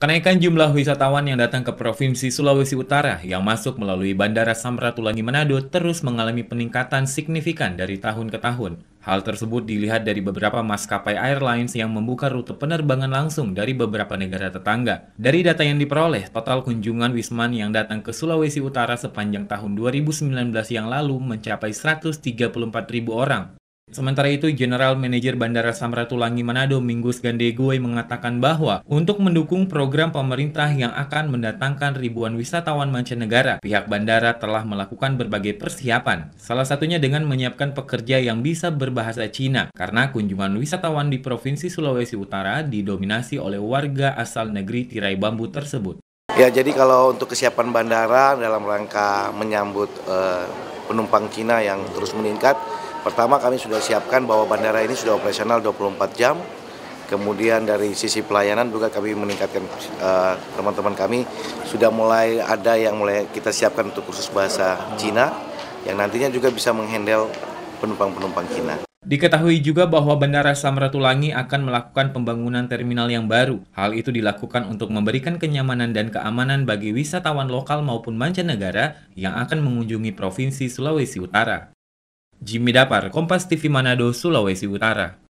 Kenaikan jumlah wisatawan yang datang ke Provinsi Sulawesi Utara yang masuk melalui Bandara Samratulangi Manado terus mengalami peningkatan signifikan dari tahun ke tahun. Hal tersebut dilihat dari beberapa maskapai airlines yang membuka rute penerbangan langsung dari beberapa negara tetangga. Dari data yang diperoleh, total kunjungan Wisman yang datang ke Sulawesi Utara sepanjang tahun 2019 yang lalu mencapai 134.000 orang. Sementara itu, General Manager Bandara Samratulangi Manado, Minggus Gandegoy mengatakan bahwa untuk mendukung program pemerintah yang akan mendatangkan ribuan wisatawan mancanegara, pihak bandara telah melakukan berbagai persiapan, salah satunya dengan menyiapkan pekerja yang bisa berbahasa Cina, karena kunjungan wisatawan di Provinsi Sulawesi Utara didominasi oleh warga asal negeri tirai bambu tersebut. Ya, jadi kalau untuk kesiapan bandara dalam rangka menyambut uh, penumpang Cina yang terus meningkat, Pertama kami sudah siapkan bahwa bandara ini sudah operasional 24 jam. Kemudian dari sisi pelayanan juga kami meningkatkan eh, teman-teman uh, kami sudah mulai ada yang mulai kita siapkan untuk kursus bahasa Cina yang nantinya juga bisa menghandle penumpang-penumpang Cina. Diketahui juga bahwa Bandara Samratulangi akan melakukan pembangunan terminal yang baru. Hal itu dilakukan untuk memberikan kenyamanan dan keamanan bagi wisatawan lokal maupun mancanegara yang akan mengunjungi Provinsi Sulawesi Utara. Jimmy Dapar, Kompas TV Manado, Sulawesi Utara.